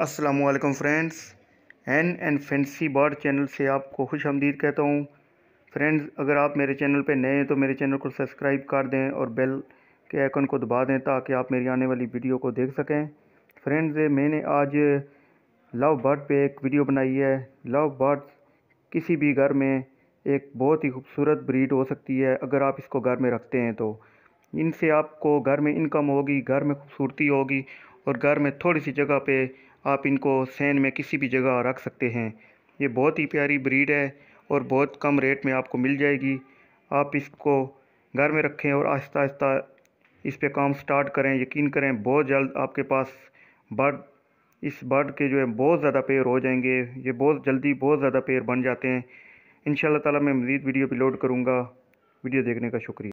Aslam friends एन and fancy bar channel से आपको खुश आमदीद कहता हूँ फ्रेंड्स अगर आप मेरे चैनल पर नए हैं तो मेरे चैनल को सब्सक्राइब कर दें और बेल के आइकन को दबा दें ताकि आप मेरी आने वाली वीडियो को देख सकें फ्रेंड्स मैंने आज लव बर्ड पे एक वीडियो बनाई है लव बर्ड किसी भी घर में एक बहुत ही खूबसूरत ब्रीड हो सकती है अगर आप इसको घर में रखते हैं तो इनसे आपको घर में इनकम होगी घर में खूबसूरती होगी और घर में थोड़ी सी जगह पे आप इनको सैन में किसी भी जगह रख सकते हैं ये बहुत ही प्यारी ब्रीड है और बहुत कम रेट में आपको मिल जाएगी आप इसको घर में रखें और आहिस्ता आहिस्ता इस पर काम स्टार्ट करें यकीन करें बहुत जल्द आपके पास बर्ड इस बर्ड के जो है बहुत ज़्यादा पेड़ हो जाएंगे ये बहुत जल्दी बहुत ज़्यादा पेड़ बन जाते हैं इन ताला मैं मज़ीद वीडियो अपलोड करूँगा वीडियो देखने का शुक्रिया